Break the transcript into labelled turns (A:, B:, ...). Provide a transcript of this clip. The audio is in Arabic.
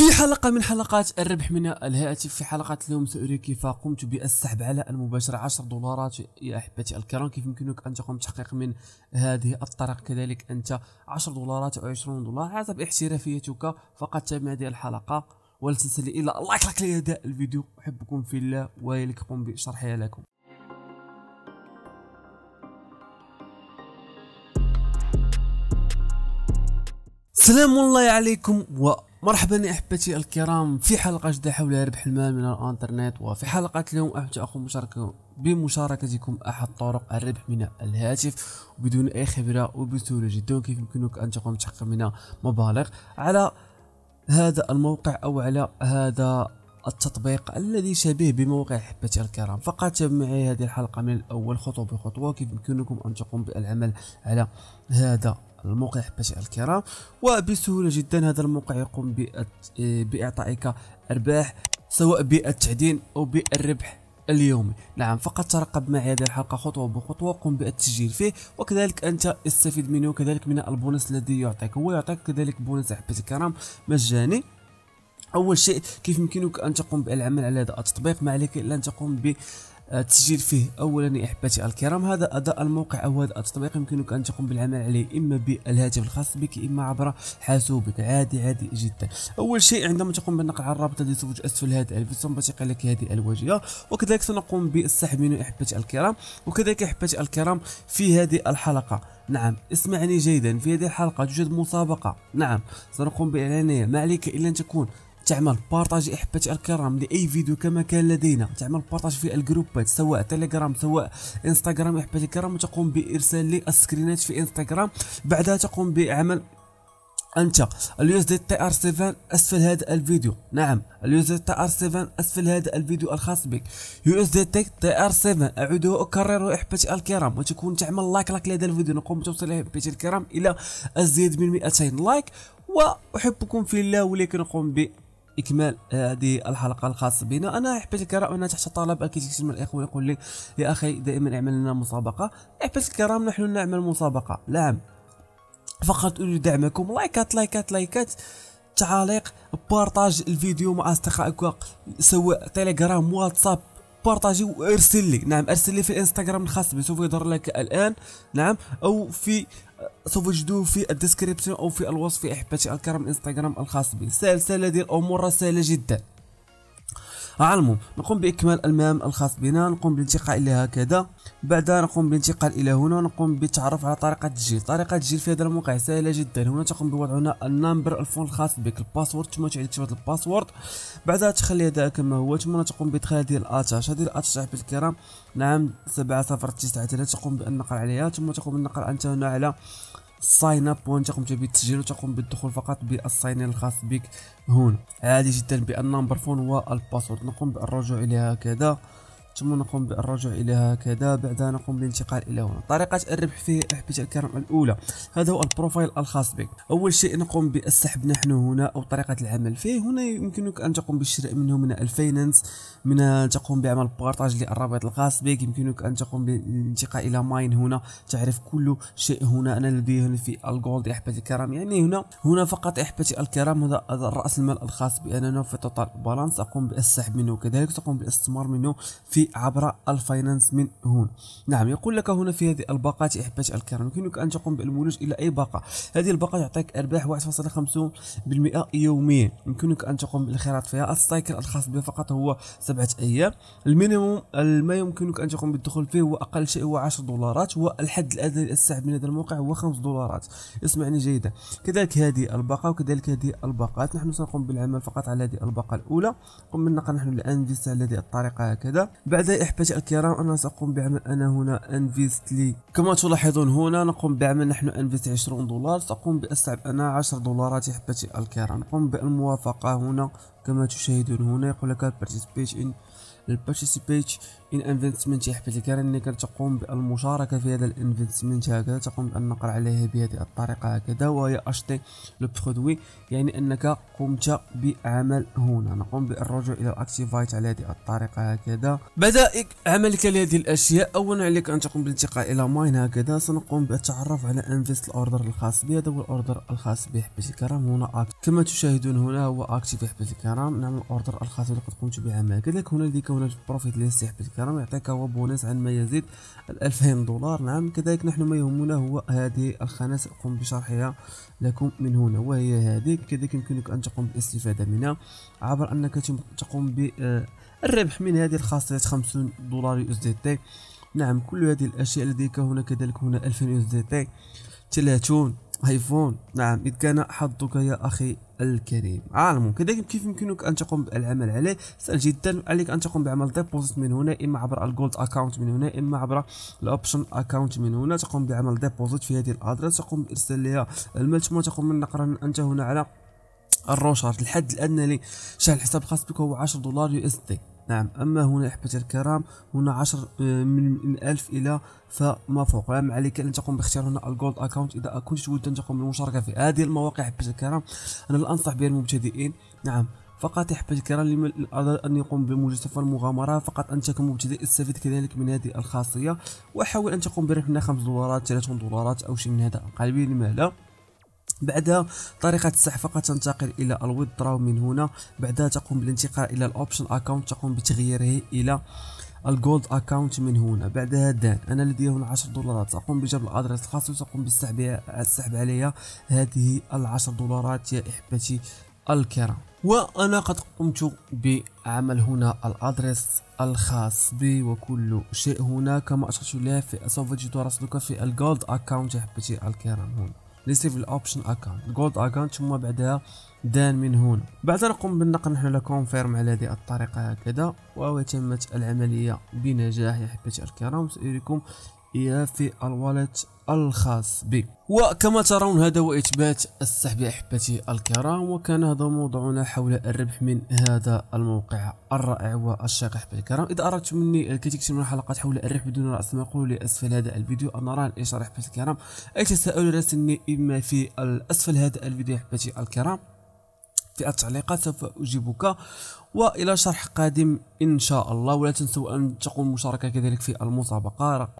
A: في حلقة من حلقات الربح من الهاتف في حلقة اليوم سأري كيف قمت بالسحب على المباشرة 10 دولارات يا أحبتي الكرام كيف يمكنك أن تقوم بتحقيق من هذه الطريقة كذلك أنت 10 دولارات أو 20 دولار حسب احترافيتك فقط تابع هذه الحلقة ولا تنسى لي إلا لايك لك لأداء الفيديو أحبكم في الله ويلك قم بشرحها لكم سلام الله عليكم و مرحبا احبتي الكرام في حلقه جديده حول ربح المال من الانترنت وفي حلقه اليوم احب اخو مشاركه بمشاركتكم احد طرق الربح من الهاتف بدون اي خبره وبسهوله جدا كيف يمكنك ان تقوم بتحقيق منها مبالغ على هذا الموقع او على هذا التطبيق الذي شبيه بموقع حبتي الكرام فقط تابعوا معي هذه الحلقه من الاول خطوه بخطوه كيف يمكنكم ان تقوم بالعمل على هذا الموقع باش الكرام وبسهولة جدا هذا الموقع يقوم بإعطائك أرباح سواء بالتعدين أو بالربح اليومي نعم فقط ترقب معي هذه الحلقة خطوة بخطوة قم بالتسجيل فيه وكذلك أنت استفيد منه وكذلك من البونص الذي يعطيك هو يعطيك كذلك بونص أحبتي الكرام مجاني اول شيء كيف يمكنك ان تقوم بالعمل على هذا التطبيق ما عليك الا ان تقوم ب التسجيل آه، فيه اولا احبتي الكرام هذا اداء الموقع او هذا التطبيق يمكنك ان تقوم بالعمل عليه اما بالهاتف الخاص بك اما عبر حاسوبك عادي عادي جدا اول شيء عندما تقوم بنقل على الرابط الذي توجد اسفل هذا الفيديو ثم تقع لك هذه الواجهه وكذلك سنقوم بالسحب منه احبتي الكرام وكذلك احبتي الكرام في هذه الحلقه نعم اسمعني جيدا في هذه الحلقه توجد مسابقه نعم سنقوم باعلانها ما عليك الا ان تكون تعمل بارطاجي احبتي الكرام لاي فيديو كما كان لدينا تعمل بارطاج في الجروبات سواء تليجرام سواء انستغرام احبتي الكرام وتقوم بارسال لي السكرينات في انستغرام بعدها تقوم بعمل انت اليو اس دي تي ار 7 اسفل هذا الفيديو نعم اليو اس دي تي ار 7 اسفل هذا الفيديو الخاص بك يو اس دي تي ار 7 اعود اكرره احبتي الكرام وتكون تعمل لايك لايك لهذا الفيديو نقوم بتوصيل احبتي الكرام الى الزيد من 200 لايك واحبكم في الله ولكن نقوم ب اكمال هذه الحلقه الخاصه بنا انا حبيت الكرام انا تحت طلب اكيد كثير من الاخوه يقول لي يا اخي دائما اعمل لنا مسابقه حبيت الكرام نحن نعمل مسابقه نعم فقط اريد دعمكم لايكات لايكات لايكات تعاليق بارطاج الفيديو مع اصدقائك سواء تيليجرام واتساب بارطاجي وارسل لي نعم ارسل لي في الانستغرام الخاص بي سوف يظهر لك الان نعم او في سوف تجدوه في الديسكريبشن او في الوصف احبتي الكرام انستغرام الخاص بي سهل سهله ديال الامور سهله جدا على المهم نقوم باكمال المهام الخاص بنا نقوم بالانتقال الى هكذا بعدها نقوم بالانتقال الى هنا نقوم بالتعرف على طريقه الجيل طريقه الجيل في هذا الموقع سهله جدا هنا تقوم بوضع هنا النمبر الفون الخاص بك الباسورد ثم تعيد كتابه الباسورد بعدها تخلي هذا كما هو ثم تقوم بادخال هذه الاتاش هذه الاتاش صاحبي الكرام نعم 7093 تقوم بالنقر عليها ثم تقوم بالنقر انت هنا على ساين اب وانت قمت بالتسجيل وتقوم بالدخول فقط بالساين الخاص بك هنا عادي جدا بان نمبر فون والباسورد نقوم بالرجوع اليها هكذا ثم نقوم بالرجوع إلى هكذا بعدها نقوم بالانتقال إلى هنا طريقة الربح فيه أحبتي الكرام الأولى هذا هو البروفايل الخاص بك أول شيء نقوم بالسحب نحن هنا أو طريقة العمل فيه هنا يمكنك أن تقوم بالشراء منه من الفيننس من تقوم بعمل بارتاج للرابط الخاص بك يمكنك أن تقوم بالانتقال إلى ماين هنا تعرف كل شيء هنا أنا لدي هنا في الجولد أحبتي الكرام يعني هنا هنا فقط أحبتي الكرام هذا رأس المال الخاص بي أنا في توتال بالانس أقوم بالسحب منه كذلك تقوم بالاستثمار منه في عبر الفاينانس من هون نعم يقول لك هنا في هذه الباقات احبتي الكرام يمكنك ان تقوم بالمولوج الى اي باقه هذه الباقه تعطيك ارباح 1.5% يوميا يمكنك ان تقوم بالخيارات فيها السايكل الخاص بها فقط هو سبعه ايام المينيموم ما يمكنك ان تقوم بالدخول فيه هو اقل شيء هو 10 دولارات والحد الادنى للسحب من هذا الموقع هو 5 دولارات اسمعني جيدا كذلك هذه الباقه وكذلك هذه الباقات نحن سنقوم بالعمل فقط على هذه الباقه الاولى قم بالنقر نحن الان فيستا على هذه الطريقه هكذا بعد إحبتي الكرام أنا سأقوم بعمل أنا هنا انفيست لي كما تلاحظون هنا نقوم بعمل نحن انفيست 20 دولار سأقوم بأستعب أنا 10 دولارات إحبتي الكرام نقوم بالموافقة هنا كما تشاهدون هنا يقول لك participate in البارتيسيبيت ان انفستمنت يحفل لك انك تقوم بالمشاركه في هذا الانفستمنت هكذا تقوم بان نقر عليه بهذه الطريقه هكذا وهي اشتي لو برودوي يعني انك قمت بعمل هنا نقوم بالرجوع الى الاكتيفايت على هذه الطريقه هكذا بعد عملك لهذه الاشياء اولا عليك ان تقوم بالانتقال الى ماين هكذا سنقوم بالتعرف على انفست الاوردر الخاص بي هذا هو الاوردر الخاص بي حبيبتي الكرام هنا أكتف. كما تشاهدون هنا هو اكتيف حبيبتي الكرام نعم الاوردر الخاص اللي قد قمت بعمله كذلك هنا لديك بوناس بروفيت للسحب الكرام يعطيك هو بونس عن ما يزيد 2000 دولار نعم كذلك نحن ما يهمنا هو هذه الخانة سأقوم بشرحها لكم من هنا وهي هذه كذلك يمكنك أن تقوم بالاستفادة منها عبر أنك تقوم بالربح من هذه الخاصية 50 دولار يو اس دي تي نعم كل هذه الأشياء لديك هنا كذلك هنا 2000 يو اس دي تي 30 هيفون نعم إذ كان حظك يا أخي الكريم عالم كذلك كيف يمكنك أن تقوم بالعمل عليه سهل جدا عليك أن تقوم بعمل ديبوزيت من هنا إما عبر الجولد أكاونت من هنا إما عبر الأوبشن أكاونت من هنا تقوم بعمل ديبوزيت في هذه الأدرس تقوم بإرسال لها المال ثم تقوم من نقرا أنت هنا على الروشارت الحد الادنى لشحن الحساب الخاص بك هو 10 دولار يو اس دي نعم أما هنا أحبتي الكرام هنا 10 آه، من 1000 إلى فما فوق لا عليك أن تقوم باختيار هنا الجولد أكاونت إذا كنت تود أن تقوم بالمشاركة في هذه المواقع أحبتي الكرام أنا لا أنصح بها المبتدئين نعم فقط أحبتي الكرام لمن أراد أن يقوم بمجازفة المغامرة فقط أنت كمبتدئ استفد كذلك من هذه الخاصية وحاول أن تقوم بربح 5 دولارات 30 دولارات أو شيء من هذا القبيل لماذا لا بعدها طريقة فقط تنتقل إلى الويد دراو من هنا بعدها تقوم بالانتقال إلى الأوبشن أكاونت تقوم بتغييره إلى الجولد اكاونت من هنا بعدها دان انا لدي هنا 10 دولارات ساقوم بجلب الادريس الخاص وساقوم بالسحب السحب عليها هذه العشر دولارات يا احبتي الكرام وانا قد قمت بعمل هنا الادريس الخاص بي وكل شيء هنا كما اشرت لها سوف تجد رصدك في الجولد اكاونت يا احبتي الكرام هنا نسيف الاوبشن اكونت جولد اكونت ثم بعدها دان من هنا بعد نقوم بالنقل نحن كونفيرم على هذه الطريقة هكذا وتمت العملية بنجاح يا حبيبتي الكرام سأريكم يا في الوالت الخاص بك وكما ترون هذا هو اثبات السحب احبتي الكرام وكان هذا موضوعنا حول الربح من هذا الموقع الرائع والشيق احبتي الكرام اذا اردتم مني الكثير من الحلقات حول الربح بدون راس مال قولوا لي اسفل هذا الفيديو انا راه الاشاره احبتي الكرام اي تساؤل راسلني اما في اسفل هذا الفيديو احبتي الكرام في التعليقات سوف أجيبك وإلى شرح قادم إن شاء الله ولا تنسوا أن تقوموا بالمشاركة كذلك في المسابقة